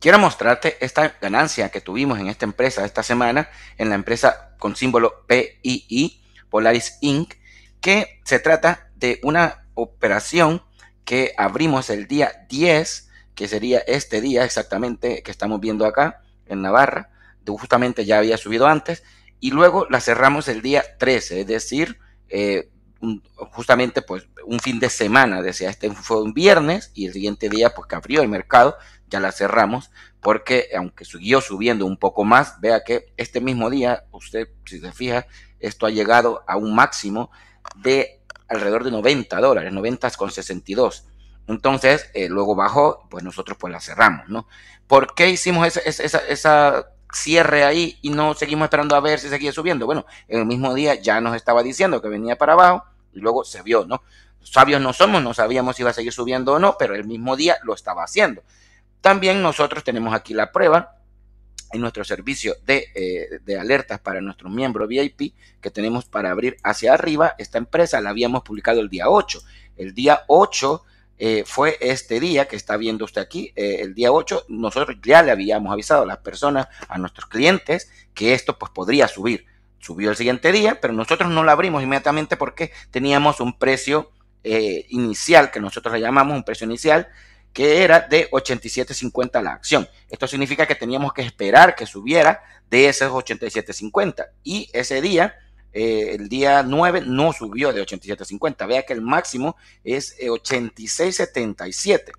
Quiero mostrarte esta ganancia que tuvimos en esta empresa esta semana, en la empresa con símbolo PII, Polaris Inc., que se trata de una operación que abrimos el día 10, que sería este día exactamente que estamos viendo acá en Navarra, justamente ya había subido antes, y luego la cerramos el día 13, es decir, eh, justamente pues un fin de semana, decía, este fue un viernes y el siguiente día pues que abrió el mercado, ya la cerramos, porque aunque siguió subiendo un poco más, vea que este mismo día, usted si se fija, esto ha llegado a un máximo de alrededor de 90 dólares, 90 con 62. Entonces, eh, luego bajó, pues nosotros pues la cerramos, ¿no? ¿Por qué hicimos esa, cierre ahí y no seguimos esperando a ver si seguía subiendo? Bueno, en el mismo día ya nos estaba diciendo que venía para abajo y luego se vio, ¿no? Sabios no somos, no sabíamos si iba a seguir subiendo o no, pero el mismo día lo estaba haciendo. También nosotros tenemos aquí la prueba en nuestro servicio de, eh, alertas para nuestro miembro VIP que tenemos para abrir hacia arriba. Esta empresa la habíamos publicado el día 8. El día 8 eh, fue este día que está viendo usted aquí. Eh, el día 8 nosotros ya le habíamos avisado a las personas, a nuestros clientes, que esto pues podría subir. Subió el siguiente día, pero nosotros no la abrimos inmediatamente porque teníamos un precio inicial que nosotros le llamamos un precio inicial que era de 87.50 la acción. Esto significa que teníamos que esperar que subiera de esos 87.50 y ese día eh, el día 9 no subió de 87.50. Vea que el máximo es 86.77. Eh,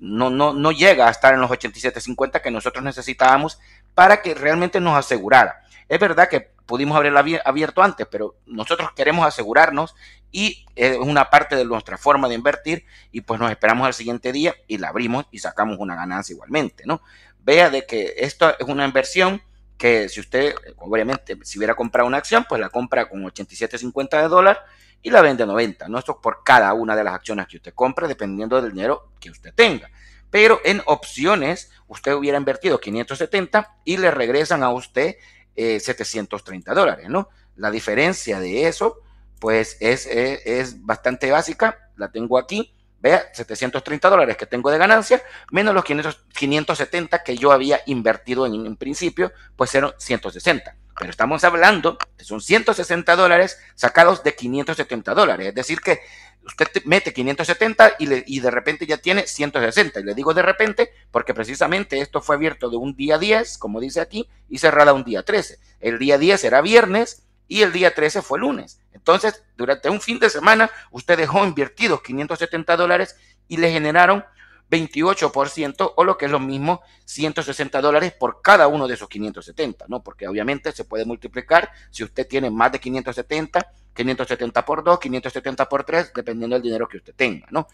no, no, no llega a estar en los 87.50 que nosotros necesitábamos para que realmente nos asegurara. Es verdad que pudimos haberla abierto antes, pero nosotros queremos asegurarnos y eh, es una parte de nuestra forma de invertir y pues nos esperamos al siguiente día y la abrimos y sacamos una ganancia igualmente, ¿no? Vea de que esto es una inversión que si usted, obviamente, si hubiera comprado una acción, pues la compra con 87.50 de dólar y la vende 90, ¿no? por cada una de las acciones que usted compra, dependiendo del dinero que usted tenga. Pero en opciones, usted hubiera invertido 570 y le regresan a usted 730 eh, dólares, ¿no? La diferencia de eso pues es, es, bastante básica, la tengo aquí, vea, 730 dólares que tengo de ganancia, menos los 500, 570 que yo había invertido en, un principio, pues eran 160. Pero estamos hablando de son 160 dólares sacados de 570 dólares. Es decir, que usted mete 570 y, y, de repente ya tiene 160. Y le digo de repente porque precisamente esto fue abierto de un día 10, como dice aquí, y cerrada un día 13. El día 10 era viernes, y el día 13 fue lunes. Entonces, durante un fin de semana, usted dejó invertidos 570 dólares y le generaron 28% o lo que es lo mismo, 160 dólares por cada uno de esos 570, ¿no? Porque obviamente se puede multiplicar si usted tiene más de 570, 570 por 2, 570 por 3, dependiendo del dinero que usted tenga, ¿no?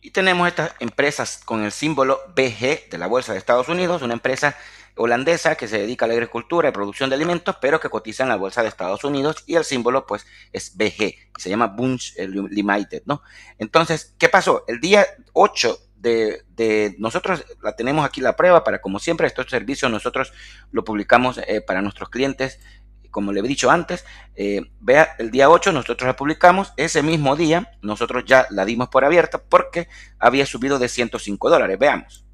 Y tenemos estas empresas con el símbolo BG de la Bolsa de Estados Unidos, una empresa holandesa que se dedica a la agricultura y producción de alimentos, pero que cotiza en la bolsa de Estados Unidos y el símbolo pues es BG, se llama Bunch Limited, ¿no? Entonces, ¿qué pasó? El día 8 de, nosotros la tenemos aquí la prueba para como siempre estos servicios nosotros lo publicamos eh, para nuestros clientes como le he dicho antes eh, vea el día 8 nosotros la publicamos ese mismo día nosotros ya la dimos por abierta porque había subido de 105 dólares veamos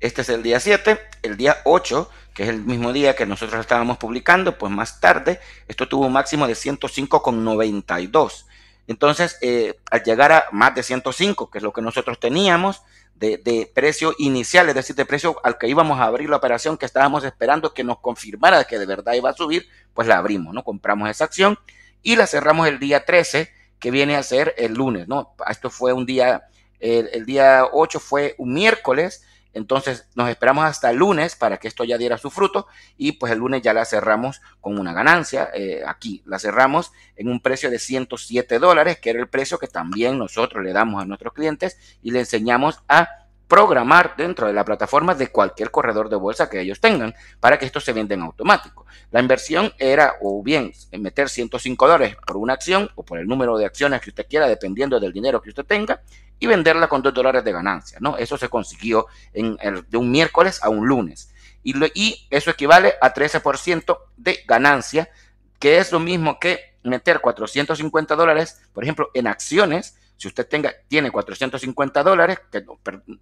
este es el día 7, el día 8, que es el mismo día que nosotros estábamos publicando, pues más tarde, esto tuvo un máximo de 105,92. Entonces, eh, al llegar a más de 105, que es lo que nosotros teníamos de, precio inicial, es decir, de precio al que íbamos a abrir la operación que estábamos esperando que nos confirmara que de verdad iba a subir, pues la abrimos, ¿no? Compramos esa acción y la cerramos el día 13, que viene a ser el lunes, ¿no? Esto fue un día, el, el día 8 fue un miércoles, entonces nos esperamos hasta el lunes para que esto ya diera su fruto y pues el lunes ya la cerramos con una ganancia. Eh, aquí la cerramos en un precio de 107 dólares, que era el precio que también nosotros le damos a nuestros clientes y le enseñamos a programar dentro de la plataforma de cualquier corredor de bolsa que ellos tengan para que esto se venda en automático. La inversión era o bien meter 105 dólares por una acción o por el número de acciones que usted quiera, dependiendo del dinero que usted tenga, y venderla con 2 dólares de ganancia, ¿no? Eso se consiguió en el, de un miércoles a un lunes. Y, eso equivale a 13% de ganancia, que es lo mismo que meter 450 dólares, por ejemplo, en acciones. Si usted tenga, tiene 450 dólares, que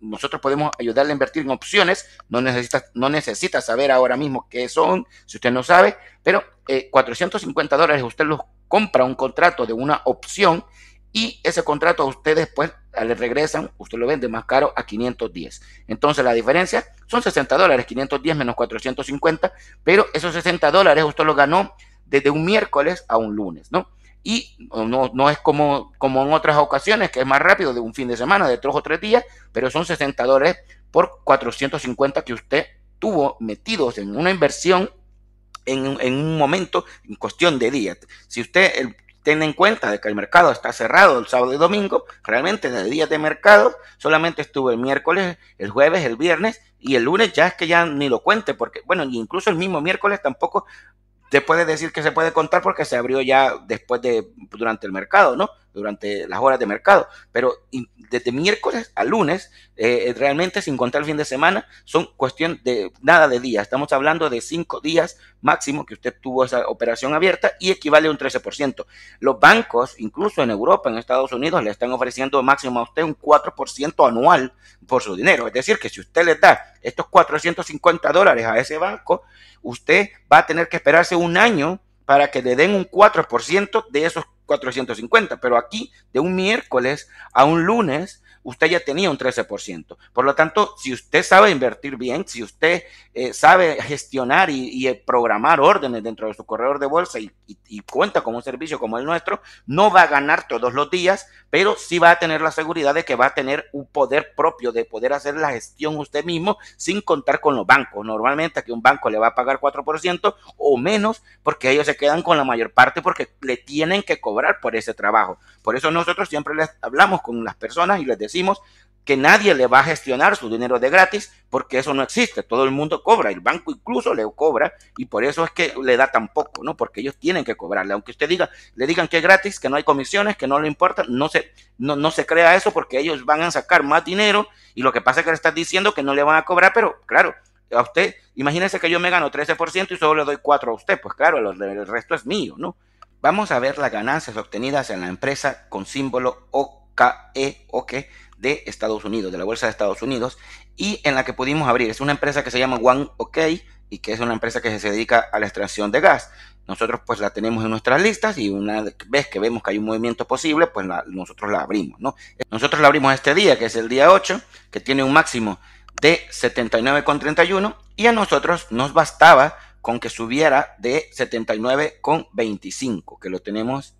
nosotros podemos ayudarle a invertir en opciones. No necesita, no necesita saber ahora mismo qué son, si usted no sabe, pero 450 eh, dólares usted los compra un contrato de una opción y ese contrato usted después Ah, le regresan, usted lo vende más caro a 510. Entonces la diferencia son 60 dólares, 510 menos 450, pero esos 60 dólares usted lo ganó desde un miércoles a un lunes, ¿no? Y no, no es como, como en otras ocasiones, que es más rápido de un fin de semana, de tres o tres días, pero son 60 dólares por 450 que usted tuvo metidos en una inversión en, en, un momento, en cuestión de días. Si usted el Ten en cuenta de que el mercado está cerrado el sábado y domingo, realmente de días de mercado, solamente estuve el miércoles, el jueves, el viernes y el lunes ya es que ya ni lo cuente, porque bueno, incluso el mismo miércoles tampoco te puede decir que se puede contar porque se abrió ya después de, durante el mercado, ¿no? durante las horas de mercado. Pero desde miércoles a lunes, eh, eh, realmente sin contar el fin de semana, son cuestión de nada de días. Estamos hablando de cinco días máximo que usted tuvo esa operación abierta y equivale a un 13%. Los bancos, incluso en Europa, en Estados Unidos, le están ofreciendo máximo a usted un 4% anual por su dinero. Es decir, que si usted le da estos 450 dólares a ese banco, usted va a tener que esperarse un año para que le den un 4% de esos 450, pero aquí de un miércoles a un lunes usted ya tenía un 13%. Por lo tanto, si usted sabe invertir bien, si usted eh, sabe gestionar y, eh, programar órdenes dentro de su corredor de bolsa y, cuenta con un servicio como el nuestro, no va a ganar todos los días, pero sí va a tener la seguridad de que va a tener un poder propio de poder hacer la gestión usted mismo sin contar con los bancos. Normalmente que un banco le va a pagar 4% o menos porque ellos se quedan con la mayor parte porque le tienen que cobrar por ese trabajo. Por eso nosotros siempre les hablamos con las personas y les decimos, decimos que nadie le va a gestionar su dinero de gratis porque eso no existe, todo el mundo cobra, el banco incluso le cobra y por eso es que le da tan poco, ¿no? Porque ellos tienen que cobrarle, aunque usted diga, le digan que es gratis, que no hay comisiones, que no le importa, no se, no, no se crea eso porque ellos van a sacar más dinero y lo que pasa es que le estás diciendo que no le van a cobrar, pero claro, a usted, imagínese que yo me gano 13% y solo le doy 4 a usted, pues claro, el, resto es mío, ¿no? Vamos a ver las ganancias obtenidas en la empresa con símbolo o OKE, OK, de Estados Unidos, de la Bolsa de Estados Unidos, y en la que pudimos abrir. Es una empresa que se llama One OK y que es una empresa que se dedica a la extracción de gas. Nosotros pues la tenemos en nuestras listas y una vez que vemos que hay un movimiento posible, pues nosotros la abrimos. ¿no? Nosotros la abrimos este día, que es el día 8, que tiene un máximo de 79,31 y a nosotros nos bastaba con que subiera de con 79,25, que lo tenemos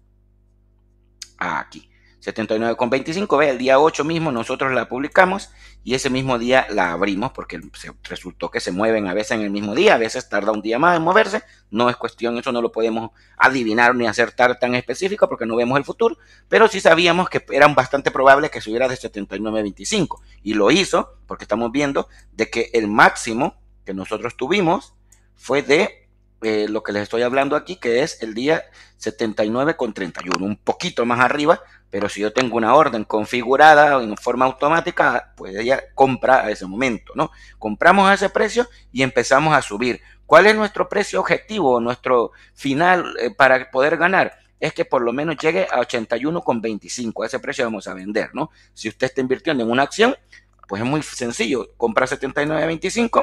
aquí. 79,25. Ve, el día 8 mismo nosotros la publicamos y ese mismo día la abrimos porque resultó que se mueven a veces en el mismo día, a veces tarda un día más en moverse. No es cuestión, eso no lo podemos adivinar ni acertar tan específico porque no vemos el futuro, pero sí sabíamos que eran bastante probables que subiera de 79,25 y lo hizo porque estamos viendo de que el máximo que nosotros tuvimos fue de eh, lo que les estoy hablando aquí, que es el día 79,31, un poquito más arriba pero si yo tengo una orden configurada en forma automática, pues ella compra a ese momento, ¿no? Compramos a ese precio y empezamos a subir. ¿Cuál es nuestro precio objetivo, nuestro final eh, para poder ganar? es que por lo menos llegue a 81,25. A ese precio vamos a vender, ¿no? Si usted está invirtiendo en una acción, pues es muy sencillo. Compra 79,25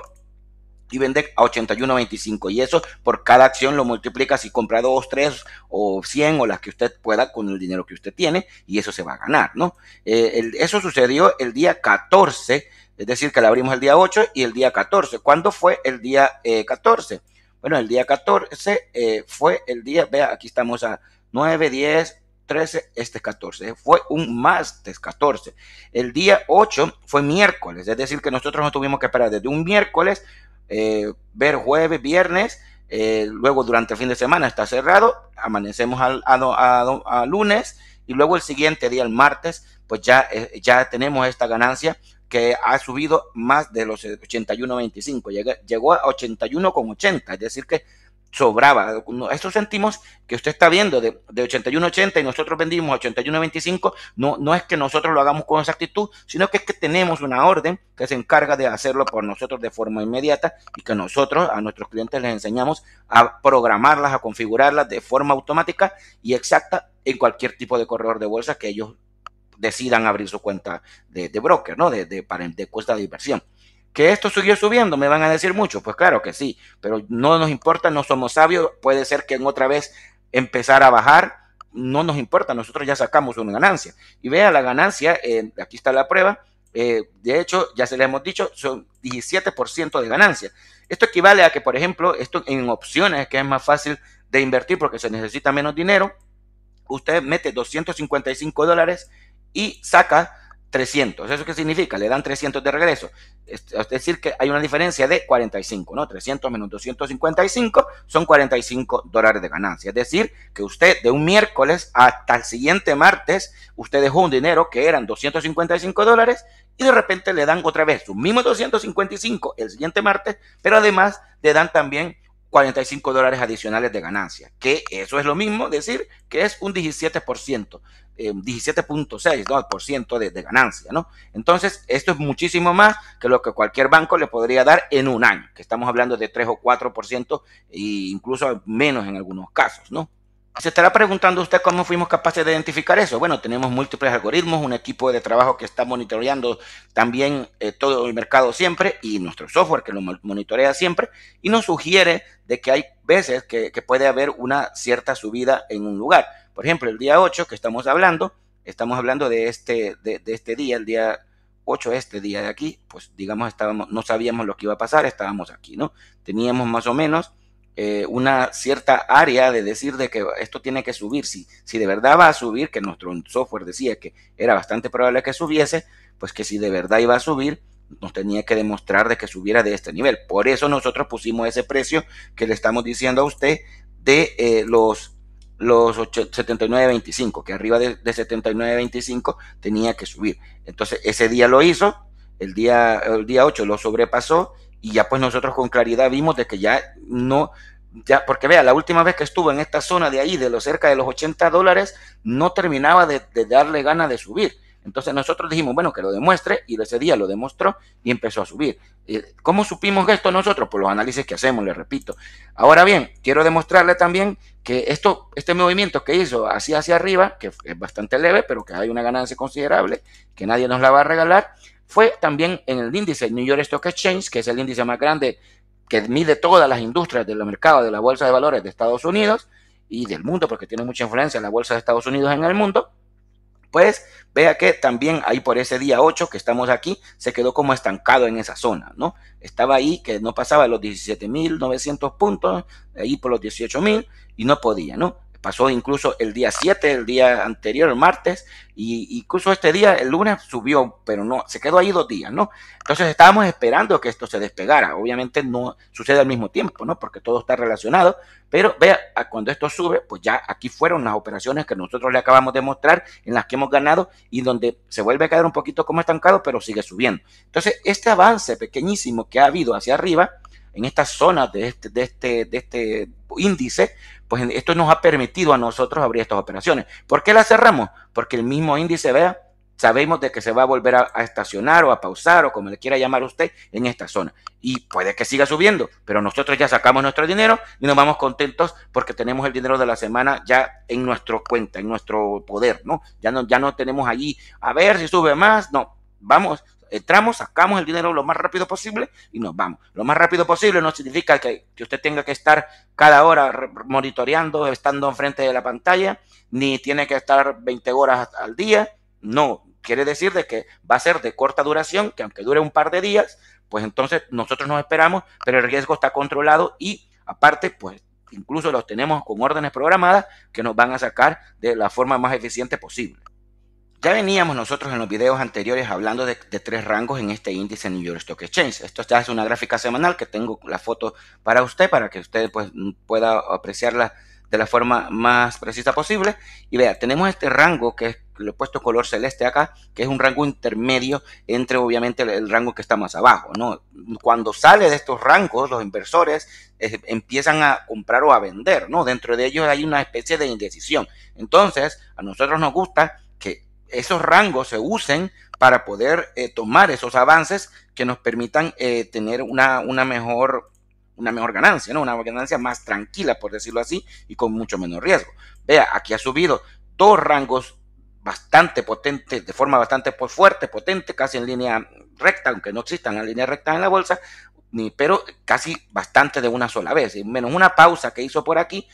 vende a 81.25 y eso por cada acción lo multiplica si compra dos 3 o 100 o las que usted pueda con el dinero que usted tiene y eso se va a ganar, ¿no? Eh, eso sucedió el día 14, es decir, que la abrimos el día 8 y el día 14. ¿Cuándo fue el día 14? Eh, bueno, el día 14 eh, fue el día, vea, aquí estamos a 9, 10, 13, este 14. Fue un martes 14. El día 8 fue miércoles, es decir, que nosotros nos tuvimos que esperar desde un miércoles eh, ver jueves, viernes, eh, luego durante el fin de semana está cerrado, amanecemos al, a, lunes y luego el siguiente día, el martes, pues ya, eh, ya tenemos esta ganancia que ha subido más de los 81.25, llegó a 81,80, es decir que sobraba. Estos sentimos que usted está viendo de, de 81.80 y nosotros vendimos 81.25, no, no es que nosotros lo hagamos con exactitud, sino que es que tenemos una orden que se encarga de hacerlo por nosotros de forma inmediata y que nosotros a nuestros clientes les enseñamos a programarlas, a configurarlas de forma automática y exacta en cualquier tipo de corredor de bolsa que ellos decidan abrir su cuenta de, broker, ¿no? De, de, de cuesta de inversión. ¿Que esto siguió subiendo? ¿Me van a decir mucho? Pues claro que sí, pero no nos importa, no somos sabios, puede ser que en otra vez empezar a bajar, no nos importa, nosotros ya sacamos una ganancia. Y vea la ganancia, aquí está la prueba, eh, de hecho, ya se le hemos dicho, son 17% de ganancia. Esto equivale a que, por ejemplo, esto en opciones, que es más fácil de invertir porque se necesita menos dinero, usted mete 255 dólares y saca 300. ¿Eso qué significa? Le dan 300 de regreso. Es, decir, que hay una diferencia de 45, ¿no? 300 menos 255 son 45 dólares de ganancia. Es decir, que usted de un miércoles hasta el siguiente martes, usted dejó un dinero que eran 255 dólares y de repente le dan otra vez sus mismos 255 el siguiente martes, pero además le dan también 45 dólares adicionales de ganancia, que eso es lo mismo decir que es un 17%. 17.6% eh, de, de ganancia, ¿no? Entonces, esto es muchísimo más que lo que cualquier banco le podría dar en un año, que estamos hablando de 3 o 4% e incluso menos en algunos casos, ¿no? Se estará preguntando usted cómo fuimos capaces de identificar eso. Bueno, tenemos múltiples algoritmos, un equipo de trabajo que está monitoreando también eh, todo el mercado siempre y nuestro software que lo monitorea siempre y nos sugiere de que hay veces que puede haber una cierta subida en un lugar por ejemplo, el día 8 que estamos hablando, estamos hablando de este, de, este día, el día 8, este día de aquí, pues digamos, estábamos, no sabíamos lo que iba a pasar, estábamos aquí, ¿no? Teníamos más o menos eh, una cierta área de decir de que esto tiene que subir. Si, si de verdad va a subir, que nuestro software decía que era bastante probable que subiese, pues que si de verdad iba a subir, nos tenía que demostrar de que subiera de este nivel. Por eso nosotros pusimos ese precio que le estamos diciendo a usted de eh, los los 79.25, que arriba de, de 79.25 tenía que subir. Entonces ese día lo hizo, el día, el día 8 lo sobrepasó y ya pues nosotros con claridad vimos de que ya no, ya, porque vea, la última vez que estuvo en esta zona de ahí, de lo cerca de los 80 dólares, no terminaba de darle ganas de subir. Entonces nosotros dijimos, bueno, que lo demuestre y ese día lo demostró y empezó a subir. Eh, ¿Cómo supimos esto nosotros? Por pues los análisis que hacemos, le repito. Ahora bien, quiero demostrarle también que esto, este movimiento que hizo así hacia arriba, que es bastante leve, pero que hay una ganancia considerable, que nadie nos la va a regalar, fue también en el índice New York Stock Exchange, que es el índice más grande que mide todas las industrias del mercado de la bolsa de valores de Estados Unidos y del mundo, porque tiene mucha influencia en la bolsa de Estados Unidos en el mundo pues vea que también ahí por ese día 8 que estamos aquí, se quedó como estancado en esa zona, ¿no? Estaba ahí que no pasaba los 17.900 puntos, ahí por los 18.000 y no podía, ¿no? pasó incluso el día 7, el día anterior, el martes, y incluso este día, el lunes, subió, pero no, se quedó ahí dos días, ¿no? Entonces estábamos esperando que esto se despegara. Obviamente no sucede al mismo tiempo, ¿no? Porque todo está relacionado, pero vea, cuando esto sube, pues ya aquí fueron las operaciones que nosotros le acabamos de mostrar, en las que hemos ganado y donde se vuelve a caer un poquito como estancado, pero sigue subiendo. Entonces, este avance pequeñísimo que ha habido hacia arriba, en estas zonas de este, de este, de este índice, pues esto nos ha permitido a nosotros abrir estas operaciones. ¿Por qué las cerramos? Porque el mismo índice, vea, sabemos de que se va a volver a, estacionar o a pausar o como le quiera llamar usted en esta zona. Y puede que siga subiendo, pero nosotros ya sacamos nuestro dinero y nos vamos contentos porque tenemos el dinero de la semana ya en nuestra cuenta, en nuestro poder, ¿no? Ya no, ya no tenemos allí, a ver si sube más, no, vamos, entramos, sacamos el dinero lo más rápido posible y nos vamos. Lo más rápido posible no significa que, usted tenga que estar cada hora monitoreando, estando enfrente de la pantalla, ni tiene que estar 20 horas al día. No, quiere decir de que va a ser de corta duración, que aunque dure un par de días, pues entonces nosotros nos esperamos, pero el riesgo está controlado y aparte, pues incluso los tenemos con órdenes programadas que nos van a sacar de la forma más eficiente posible. Ya veníamos nosotros en los videos anteriores hablando de, tres rangos en este índice New York Stock Exchange. Esto ya es una gráfica semanal que tengo la foto para usted, para que usted pues, pueda apreciarla de la forma más precisa posible. Y vea, tenemos este rango que lo he puesto color celeste acá, que es un rango intermedio entre obviamente el, rango que está más abajo, ¿no? Cuando sale de estos rangos, los inversores eh, empiezan a comprar o a vender, ¿no? Dentro de ellos hay una especie de indecisión. Entonces, a nosotros nos gusta que esos rangos se usen para poder eh, tomar esos avances que nos permitan eh, tener una, una, mejor, una mejor ganancia, ¿no? Una ganancia más tranquila, por decirlo así, y con mucho menos riesgo. Vea, aquí ha subido dos rangos bastante potentes, de forma bastante fuerte, potente, casi en línea recta, aunque no existan las línea recta en la bolsa, ni pero casi bastante de una sola vez, menos una pausa que hizo por aquí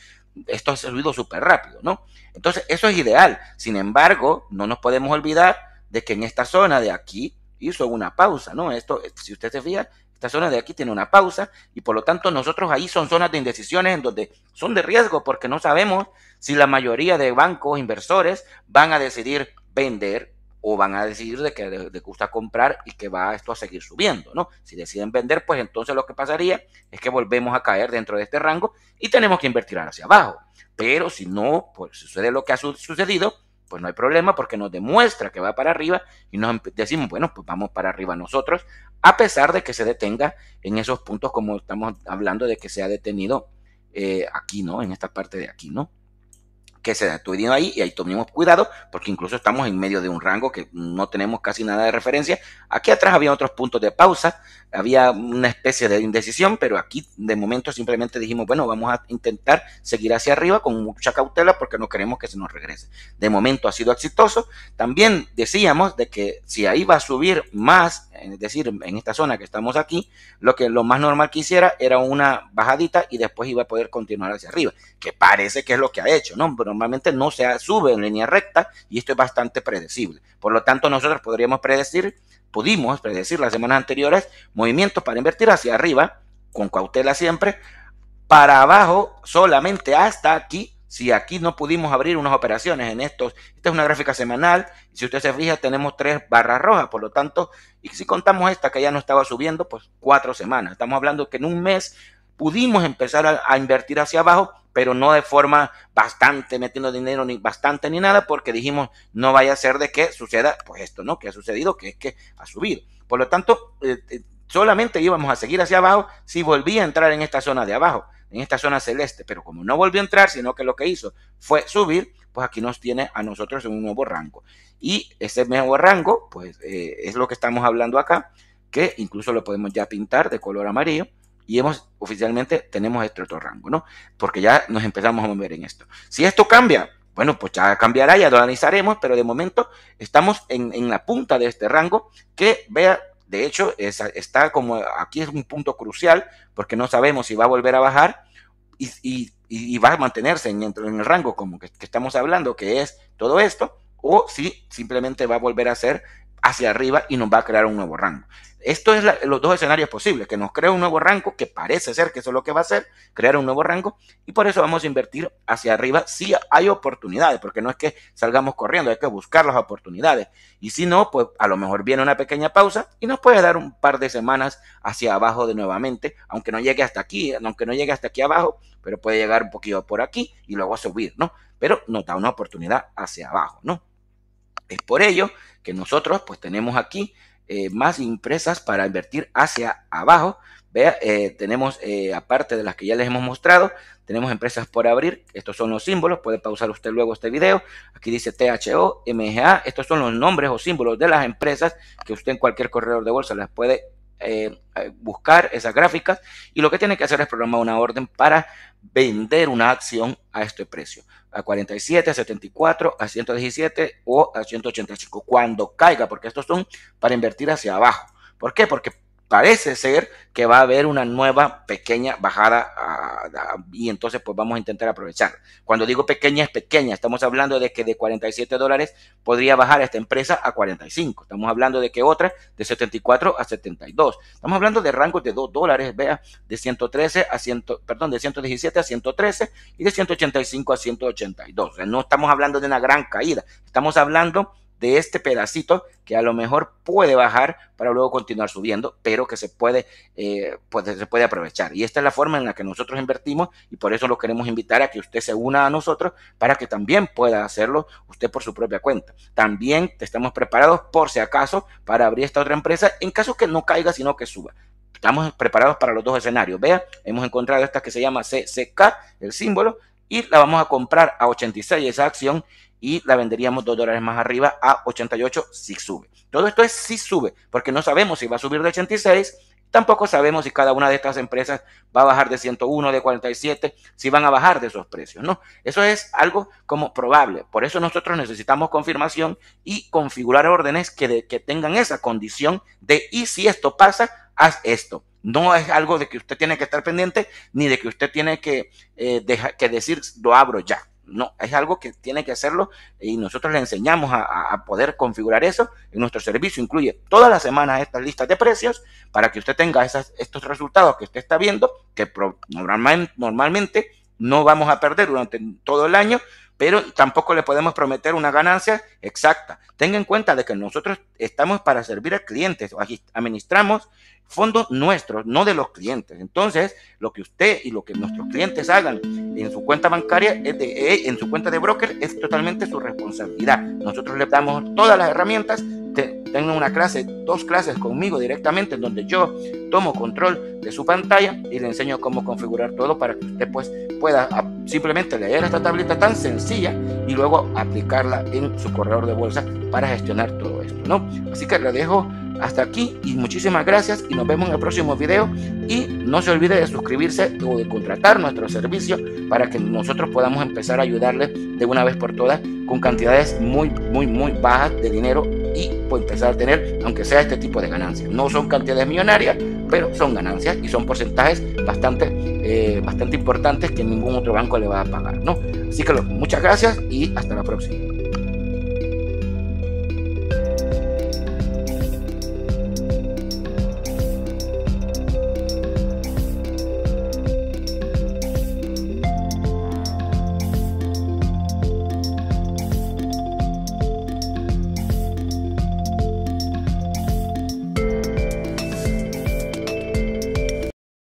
esto ha servido súper rápido, ¿no? Entonces, eso es ideal. Sin embargo, no nos podemos olvidar de que en esta zona de aquí hizo una pausa, ¿no? Esto, si usted se fija, esta zona de aquí tiene una pausa y por lo tanto nosotros ahí son zonas de indecisiones en donde son de riesgo porque no sabemos si la mayoría de bancos, inversores van a decidir vender o van a decidir de que les gusta comprar y que va esto a seguir subiendo, ¿no? Si deciden vender, pues entonces lo que pasaría es que volvemos a caer dentro de este rango y tenemos que invertir hacia abajo. Pero si no, pues sucede lo que ha sucedido, pues no hay problema porque nos demuestra que va para arriba y nos decimos, bueno, pues vamos para arriba nosotros, a pesar de que se detenga en esos puntos como estamos hablando de que se ha detenido eh, aquí, ¿no? En esta parte de aquí, ¿no? que se estuvieron ahí y ahí tomemos cuidado porque incluso estamos en medio de un rango que no tenemos casi nada de referencia. Aquí atrás había otros puntos de pausa, había una especie de indecisión, pero aquí de momento simplemente dijimos, bueno, vamos a intentar seguir hacia arriba con mucha cautela porque no queremos que se nos regrese. De momento ha sido exitoso. También decíamos de que si ahí va a subir más es decir, en esta zona que estamos aquí, lo que lo más normal que hiciera era una bajadita y después iba a poder continuar hacia arriba, que parece que es lo que ha hecho, ¿no? normalmente no se sube en línea recta y esto es bastante predecible. Por lo tanto, nosotros podríamos predecir, pudimos predecir las semanas anteriores, movimientos para invertir hacia arriba, con cautela siempre, para abajo solamente hasta aquí si aquí no pudimos abrir unas operaciones en estos, esta es una gráfica semanal, si usted se fija, tenemos tres barras rojas, por lo tanto, y si contamos esta que ya no estaba subiendo, pues cuatro semanas. Estamos hablando que en un mes pudimos empezar a, invertir hacia abajo, pero no de forma bastante metiendo dinero ni bastante ni nada, porque dijimos no vaya a ser de que suceda, pues esto, ¿no? Que ha sucedido, que es que ha subido. Por lo tanto, eh, eh, solamente íbamos a seguir hacia abajo si volvía a entrar en esta zona de abajo en esta zona celeste, pero como no volvió a entrar, sino que lo que hizo fue subir, pues aquí nos tiene a nosotros en un nuevo rango. Y ese nuevo rango, pues eh, es lo que estamos hablando acá, que incluso lo podemos ya pintar de color amarillo y hemos oficialmente tenemos este otro rango, ¿no? Porque ya nos empezamos a mover en esto. Si esto cambia, bueno, pues ya cambiará, ya lo analizaremos, pero de momento estamos en, en la punta de este rango que vea de hecho, está como aquí es un punto crucial porque no sabemos si va a volver a bajar y, va a mantenerse en, el rango como que, estamos hablando, que es todo esto, o si simplemente va a volver a ser hacia arriba y nos va a crear un nuevo rango. Esto es los dos escenarios posibles, que nos crea un nuevo rango, que parece ser que eso es lo que va a hacer, crear un nuevo rango, y por eso vamos a invertir hacia arriba si hay oportunidades, porque no es que salgamos corriendo, hay que buscar las oportunidades. Y si no, pues a lo mejor viene una pequeña pausa y nos puede dar un par de semanas hacia abajo de nuevamente, aunque no llegue hasta aquí, aunque no llegue hasta aquí abajo, pero puede llegar un poquito por aquí y luego subir, ¿no? Pero nos da una oportunidad hacia abajo, ¿no? Es por ello que nosotros pues tenemos aquí eh, más empresas para invertir hacia abajo. Vea, eh, tenemos, eh, aparte de las que ya les hemos mostrado, tenemos empresas por abrir. Estos son los símbolos. Puede pausar usted luego este video. Aquí dice THO, MGA. Estos son los nombres o símbolos de las empresas que usted en cualquier corredor de bolsa las puede eh, eh, buscar esas gráficas y lo que tiene que hacer es programar una orden para vender una acción a este precio, a 47, a 74, a 117 o a 185, cuando caiga, porque estos son para invertir hacia abajo. ¿Por qué? Porque parece ser que va a haber una nueva pequeña bajada ah, ah, y entonces pues vamos a intentar aprovechar. Cuando digo pequeña es pequeña, estamos hablando de que de 47 dólares podría bajar esta empresa a 45, estamos hablando de que otra de 74 a 72, estamos hablando de rangos de 2 dólares, vea, de 113 a 100, perdón, de 117 a 113 y de 185 a 182, no estamos hablando de una gran caída, estamos hablando de este pedacito que a lo mejor puede bajar para luego continuar subiendo, pero que se puede, eh, pues, se puede aprovechar. Y esta es la forma en la que nosotros invertimos y por eso lo queremos invitar a que usted se una a nosotros para que también pueda hacerlo usted por su propia cuenta. También estamos preparados por si acaso para abrir esta otra empresa en caso que no caiga, sino que suba estamos preparados para los dos escenarios. Vea, hemos encontrado esta que se llama CCK, el símbolo, y la vamos a comprar a 86 esa acción y la venderíamos 2 dólares más arriba a 88 si sube. Todo esto es si sube, porque no sabemos si va a subir de 86, tampoco sabemos si cada una de estas empresas va a bajar de 101, de 47, si van a bajar de esos precios, ¿no? Eso es algo como probable. Por eso nosotros necesitamos confirmación y configurar órdenes que, que tengan esa condición de y si esto pasa, haz esto. No es algo de que usted tiene que estar pendiente ni de que usted tiene que, eh, dejar que decir lo abro ya. No, es algo que tiene que hacerlo y nosotros le enseñamos a, poder configurar eso. En nuestro servicio incluye todas las semanas estas listas de precios para que usted tenga estos resultados que usted está viendo, que normalmente no vamos a perder durante todo el año, pero tampoco le podemos prometer una ganancia exacta. Tenga en cuenta de que nosotros estamos para servir a clientes, administramos fondos nuestros, no de los clientes. Entonces, lo que usted y lo que nuestros clientes hagan en su cuenta bancaria, eh, en su cuenta de broker, es totalmente su responsabilidad. Nosotros le damos todas las herramientas. Tengo una clase, dos clases conmigo directamente, en donde yo tomo control de su pantalla y le enseño cómo configurar todo para que usted pues, pueda ah, simplemente leer esta tablita tan sencilla y luego aplicarla en su corredor de bolsa para gestionar todo esto, ¿no? Así que le dejo hasta aquí y muchísimas gracias y nos vemos en el próximo video y no se olvide de suscribirse o de contratar nuestro servicio para que nosotros podamos empezar a ayudarles de una vez por todas con cantidades muy, muy, muy bajas de dinero y pues, empezar a tener, aunque sea este tipo de ganancias. No son cantidades millonarias, pero son ganancias y son porcentajes bastante, eh, bastante importantes que ningún otro banco le va a pagar. ¿no? Así que muchas gracias y hasta la próxima.